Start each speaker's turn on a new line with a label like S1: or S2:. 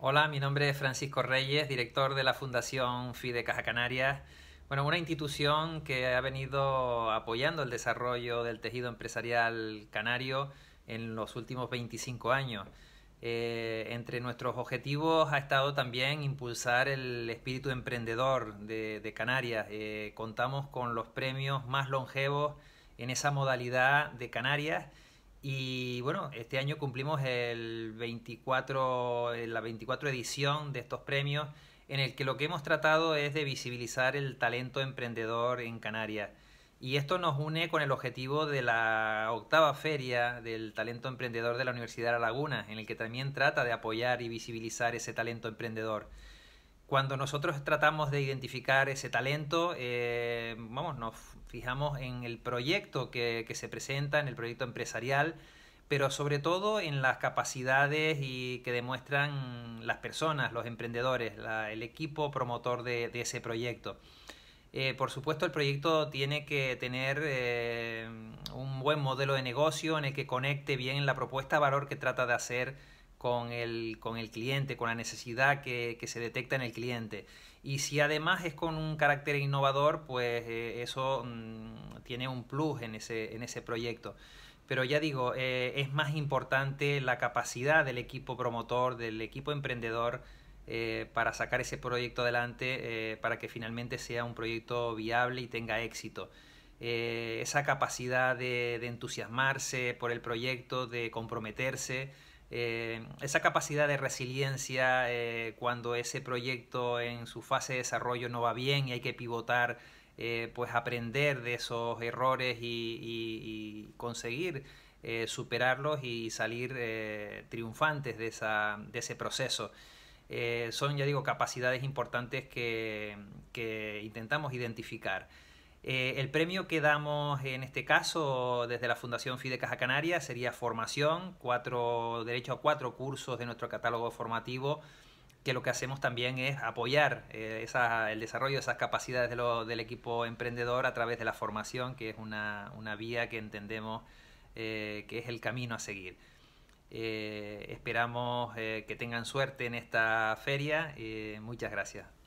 S1: Hola, mi nombre es Francisco Reyes, director de la Fundación FIDE Caja Canarias. Bueno, una institución que ha venido apoyando el desarrollo del tejido empresarial canario en los últimos 25 años. Eh, entre nuestros objetivos ha estado también impulsar el espíritu emprendedor de, Canarias. Eh, contamos con los premios más longevos en esa modalidad de Canarias y bueno, este año cumplimos el la 24 edición de estos premios, en el que lo que hemos tratado es de visibilizar el talento emprendedor en Canarias. Y esto nos une con el objetivo de la octava feria del talento emprendedor de la Universidad de La Laguna, en el que también trata de apoyar y visibilizar ese talento emprendedor cuando nosotros tratamos de identificar ese talento, eh, vamos, nos fijamos en el proyecto que, se presenta, en el proyecto empresarial, pero sobre todo en las capacidades y que demuestran las personas, los emprendedores, el equipo promotor de, ese proyecto. Eh, por supuesto, el proyecto tiene que tener eh, un buen modelo de negocio en el que conecte bien la propuesta de valor que trata de hacer con el, con el cliente, con la necesidad que, que, se detecta en el cliente. Y si además es con un carácter innovador, pues eh, eso mm, tiene un plus en ese, en ese proyecto. Pero ya digo, eh, es más importante la capacidad del equipo promotor, del equipo emprendedor, eh, para sacar ese proyecto adelante, para que finalmente sea un proyecto viable y tenga éxito. esa capacidad de, de, entusiasmarse por el proyecto, de comprometerse, eh, esa capacidad de resiliencia eh, cuando ese proyecto en su fase de desarrollo no va bien y hay que pivotar, eh, pues aprender de esos errores y, conseguir superarlos y salir triunfantes de, esa, de, ese proceso. son, ya digo, capacidades importantes que intentamos identificar. Eh, el premio que damos en este caso desde la Fundación Fide Caja Canaria sería formación, cuatro, derecho a cuatro cursos de nuestro catálogo formativo, que lo que hacemos también es apoyar eh, el desarrollo de esas capacidades del equipo emprendedor a través de la formación, que es una, una vía que entendemos eh, que es el camino a seguir. esperamos que tengan suerte en esta feria. muchas gracias.